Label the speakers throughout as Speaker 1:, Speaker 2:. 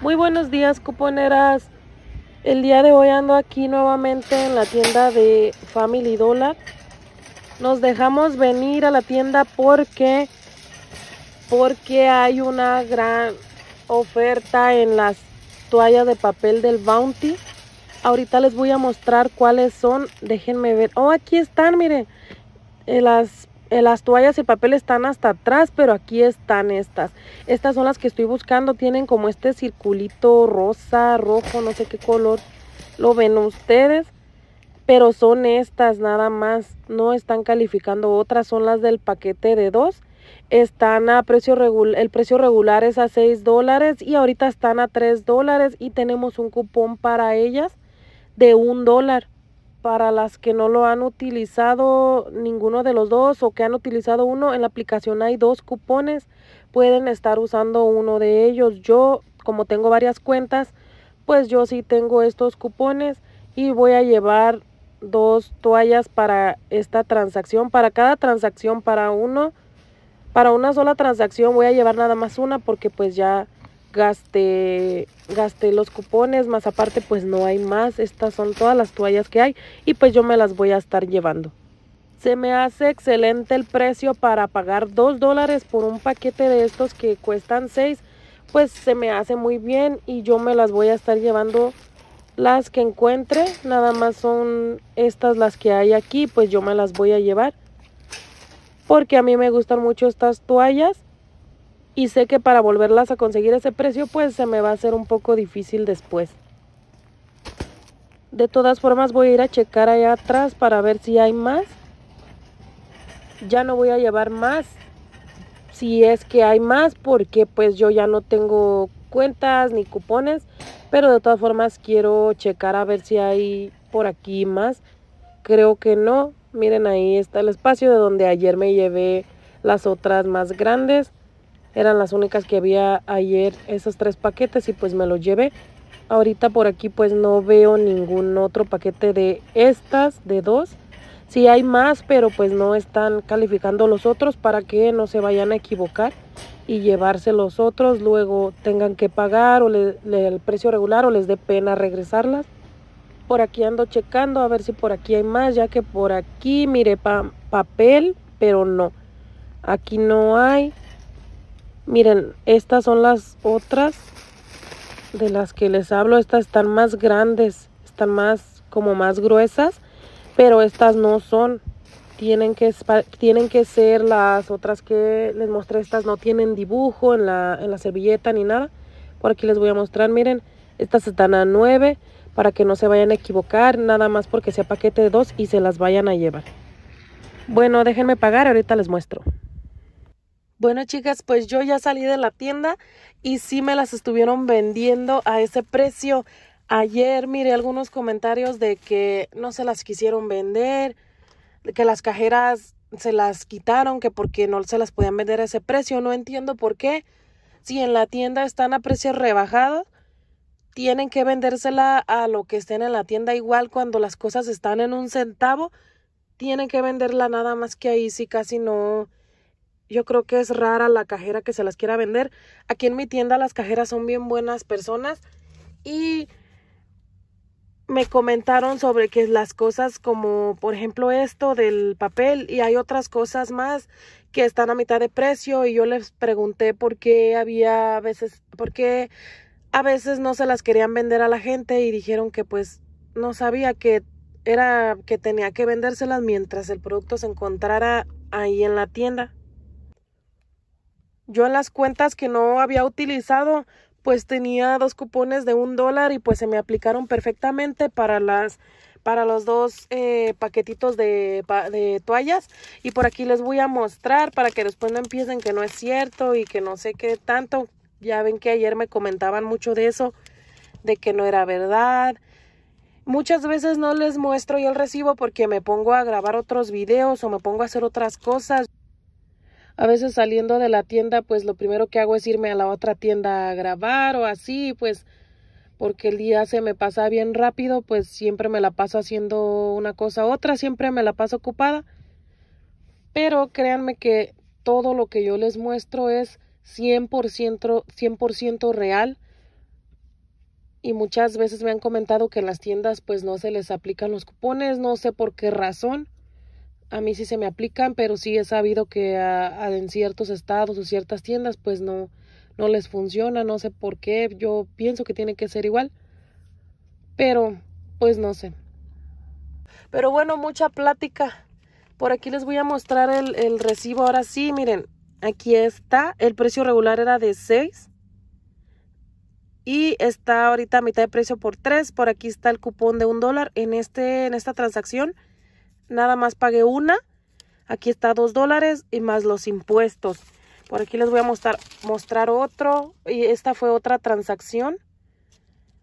Speaker 1: Muy buenos días cuponeras. El día de hoy ando aquí nuevamente en la tienda de Family Dollar. Nos dejamos venir a la tienda porque porque hay una gran oferta en las toallas de papel del Bounty. Ahorita les voy a mostrar cuáles son. Déjenme ver. Oh, aquí están, miren. Eh, las eh, las toallas y papel están hasta atrás, pero aquí están estas. Estas son las que estoy buscando. Tienen como este circulito rosa, rojo, no sé qué color. Lo ven ustedes. Pero son estas nada más. No están calificando otras. Son las del paquete de dos. Están a precio regular. El precio regular es a 6 dólares. Y ahorita están a 3 dólares. Y tenemos un cupón para ellas de un dólar para las que no lo han utilizado ninguno de los dos o que han utilizado uno, en la aplicación hay dos cupones, pueden estar usando uno de ellos. Yo, como tengo varias cuentas, pues yo sí tengo estos cupones y voy a llevar dos toallas para esta transacción, para cada transacción, para uno, para una sola transacción voy a llevar nada más una porque pues ya gaste gasté los cupones, más aparte pues no hay más, estas son todas las toallas que hay y pues yo me las voy a estar llevando. Se me hace excelente el precio para pagar 2 dólares por un paquete de estos que cuestan 6, pues se me hace muy bien y yo me las voy a estar llevando las que encuentre, nada más son estas las que hay aquí, pues yo me las voy a llevar porque a mí me gustan mucho estas toallas y sé que para volverlas a conseguir ese precio pues se me va a hacer un poco difícil después. De todas formas voy a ir a checar allá atrás para ver si hay más. Ya no voy a llevar más si es que hay más porque pues yo ya no tengo cuentas ni cupones. Pero de todas formas quiero checar a ver si hay por aquí más. Creo que no. Miren ahí está el espacio de donde ayer me llevé las otras más grandes. Eran las únicas que había ayer esos tres paquetes y pues me los llevé. Ahorita por aquí pues no veo ningún otro paquete de estas, de dos. Sí hay más, pero pues no están calificando los otros para que no se vayan a equivocar y llevarse los otros. Luego tengan que pagar o el precio regular o les dé pena regresarlas. Por aquí ando checando a ver si por aquí hay más, ya que por aquí mire papel, pero no. Aquí no hay. Miren, estas son las otras de las que les hablo. Estas están más grandes, están más como más gruesas, pero estas no son. Tienen que, tienen que ser las otras que les mostré. Estas no tienen dibujo en la, en la servilleta ni nada. Por aquí les voy a mostrar, miren, estas están a 9 para que no se vayan a equivocar, nada más porque sea paquete de 2 y se las vayan a llevar. Bueno, déjenme pagar, ahorita les muestro. Bueno, chicas, pues yo ya salí de la tienda y sí me las estuvieron vendiendo a ese precio. Ayer miré algunos comentarios de que no se las quisieron vender, que las cajeras se las quitaron, que porque no se las podían vender a ese precio. No entiendo por qué. Si en la tienda están a precio rebajado, tienen que vendérsela a lo que estén en la tienda igual cuando las cosas están en un centavo. Tienen que venderla nada más que ahí sí casi no yo creo que es rara la cajera que se las quiera vender. Aquí en mi tienda las cajeras son bien buenas personas y me comentaron sobre que las cosas como por ejemplo esto del papel y hay otras cosas más que están a mitad de precio y yo les pregunté por qué había a veces, por qué a veces no se las querían vender a la gente y dijeron que pues no sabía que era que tenía que vendérselas mientras el producto se encontrara ahí en la tienda. Yo en las cuentas que no había utilizado, pues tenía dos cupones de un dólar y pues se me aplicaron perfectamente para las para los dos eh, paquetitos de, de, toallas y por aquí les voy a mostrar para que después no empiecen que no es cierto y que no sé qué tanto ya ven que ayer me comentaban mucho de eso de que no era verdad muchas veces no les muestro yo el recibo porque me pongo a grabar otros videos o me pongo a hacer otras cosas a veces saliendo de la tienda, pues lo primero que hago es irme a la otra tienda a grabar o así, pues porque el día se me pasa bien rápido, pues siempre me la paso haciendo una cosa u otra, siempre me la paso ocupada. Pero créanme que todo lo que yo les muestro es 100%, real. Y muchas veces me han comentado que en las tiendas pues no se les aplican los cupones, no sé por qué razón a mí sí se me aplican, pero sí he sabido que en ciertos estados o ciertas tiendas pues no, no les funciona, no sé por qué, yo pienso que tiene que ser igual, pero pues no sé. Pero bueno, mucha plática. Por aquí les voy a mostrar el, el recibo. Ahora sí, miren, aquí está. El precio regular era de 6 y está ahorita a mitad de precio por 3. Por aquí está el cupón de un dólar en, este, en esta transacción nada más pagué una. Aquí está dos dólares y más los impuestos. Por aquí les voy a mostrar, mostrar otro. Y esta fue otra transacción.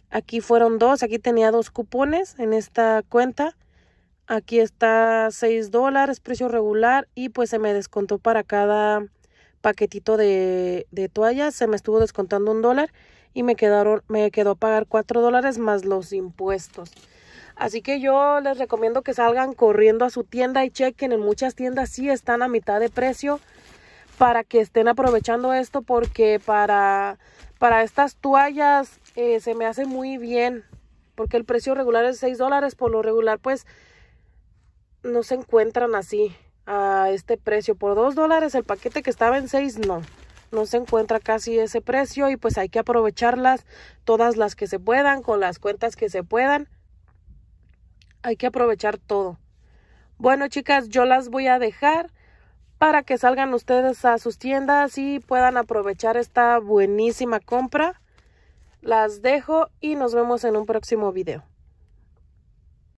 Speaker 1: Aquí fueron dos. Aquí tenía dos cupones en esta cuenta. Aquí está seis dólares, precio regular. Y pues se me descontó para cada paquetito de, toallas. Se me estuvo descontando un dólar. Y me, quedaron, me quedó pagar cuatro dólares más los impuestos. Así que yo les recomiendo que salgan corriendo a su tienda y chequen. En muchas tiendas sí están a mitad de precio para que estén aprovechando esto porque para, para estas toallas eh, se me hace muy bien porque el precio regular es 6 dólares. Por lo regular pues no se encuentran así a este precio. Por 2 dólares el paquete que estaba en 6 no no se encuentra casi ese precio y pues hay que aprovecharlas todas las que se puedan con las cuentas que se puedan hay que aprovechar todo. Bueno, chicas, yo las voy a dejar para que salgan ustedes a sus tiendas y puedan aprovechar esta buenísima compra. Las dejo y nos vemos en un próximo video.